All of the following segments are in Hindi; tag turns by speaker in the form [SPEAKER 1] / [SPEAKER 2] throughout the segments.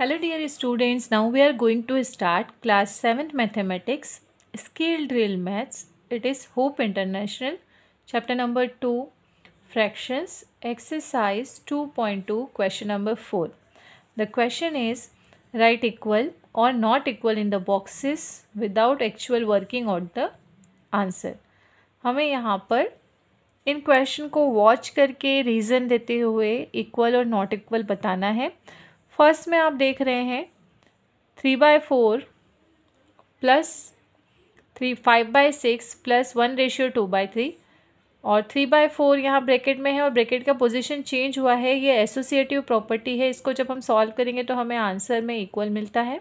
[SPEAKER 1] hello dear students now we are going to start class seven mathematics scale drill maths it is hope international chapter number two fractions exercise two point two question number four the question is write equal और not equal in the boxes without actual working out the answer हमें यहाँ पर इन क्वेश्चन को वॉच करके रीज़न देते हुए इक्वल और नॉट इक्वल बताना है फर्स्ट में आप देख रहे हैं three by four plus three five by six plus one ratio two by three और थ्री बाय फोर यहाँ ब्रैकेट में है और ब्रैकेट का पोजीशन चेंज हुआ है ये एसोसिएटिव प्रॉपर्टी है इसको जब हम सॉल्व करेंगे तो हमें आंसर में इक्वल मिलता है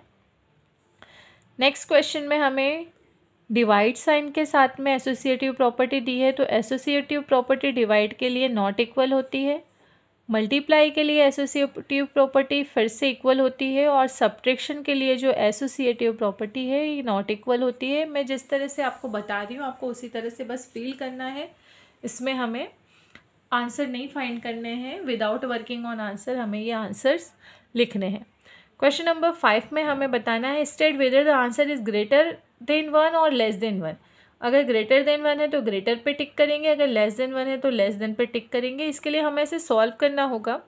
[SPEAKER 1] नेक्स्ट क्वेश्चन में हमें डिवाइड साइन के साथ में एसोसिएटिव प्रॉपर्टी दी है तो एसोसिएटिव प्रॉपर्टी डिवाइड के लिए नॉट इक्वल होती है मल्टीप्लाई के लिए एसोसिएटिव प्रॉपर्टी फिर से इक्वल होती है और सब्ट्रिक्शन के लिए जो एसोसिएटिव प्रॉपर्टी है ये नॉट इक्वल होती है मैं जिस तरह से आपको बता रही हूँ आपको उसी तरह से बस फील करना है इसमें हमें आंसर नहीं फाइंड करने हैं विदाउट वर्किंग ऑन आंसर हमें ये आंसर्स लिखने हैं क्वेश्चन नंबर फाइव में हमें बताना है state whether the answer is greater than one और लेस देन वन अगर ग्रेटर देन वन है तो ग्रेटर पे टिक करेंगे अगर लेस देन वन है तो लेस देन पे टिक करेंगे इसके लिए हमें इसे सॉल्व करना होगा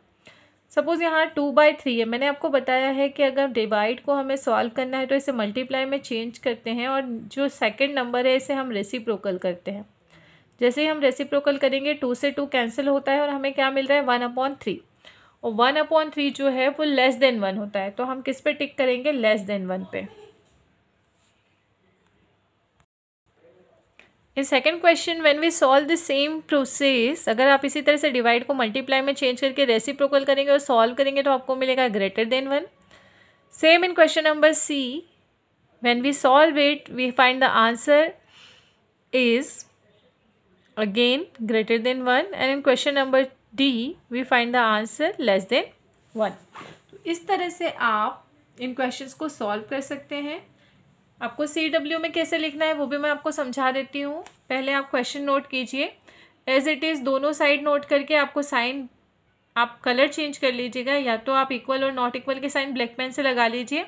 [SPEAKER 1] सपोज़ यहाँ टू बाई थ्री है मैंने आपको बताया है कि अगर डिवाइड को हमें सॉल्व करना है तो इसे मल्टीप्लाई में चेंज करते हैं और जो सेकेंड नंबर है इसे हम रेसिप्रोकल करते हैं जैसे ही हम रेसिप्रोकल करेंगे टू से टू कैंसिल होता है और हमें क्या मिल रहा है वन अपॉन थ्री और वन अपॉन थ्री जो है वो लेस देन वन होता है तो हम किस पे टिक करेंगे लेस देन वन पे in second question when we solve the same process अगर आप इसी तरह से डिवाइड को मल्टीप्लाई में चेंज करके रेसिप्रोकल करेंगे और सॉल्व करेंगे तो आपको मिलेगा greater than one same in question number C when we solve it we find the answer is again greater than one and in question number D we find the answer less than one इस तरह से आप इन क्वेश्चंस को सॉल्व कर सकते हैं आपको सी डब्ल्यू में कैसे लिखना है वो भी मैं आपको समझा देती हूँ पहले आप क्वेश्चन नोट कीजिए एज इट इज़ दोनों साइड नोट करके आपको साइन आप कलर चेंज कर लीजिएगा या तो आप इक्वल और नॉट इक्वल के साइन ब्लैक पेन से लगा लीजिए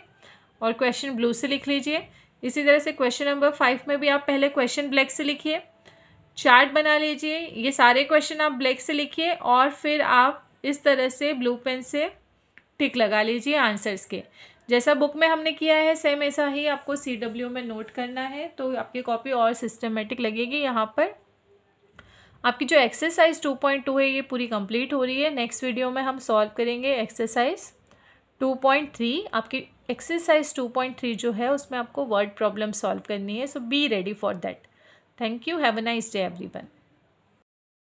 [SPEAKER 1] और क्वेश्चन ब्लू से लिख लीजिए इसी तरह से क्वेश्चन नंबर फाइव में भी आप पहले क्वेश्चन ब्लैक से लिखिए चार्ट बना लीजिए ये सारे क्वेश्चन आप ब्लैक से लिखिए और फिर आप इस तरह से ब्लू पेन से टिक लगा लीजिए आंसर्स के जैसा बुक में हमने किया है सेम ऐसा ही आपको सी डब्ल्यू में नोट करना है तो आपकी कॉपी और सिस्टमेटिक लगेगी यहाँ पर आपकी जो एक्सरसाइज 2.2 है ये पूरी कंप्लीट हो रही है नेक्स्ट वीडियो में हम सॉल्व करेंगे एक्सरसाइज 2.3 आपकी एक्सरसाइज 2.3 जो है उसमें आपको वर्ड प्रॉब्लम सॉल्व करनी है so be ready for that thank you have a nice day everyone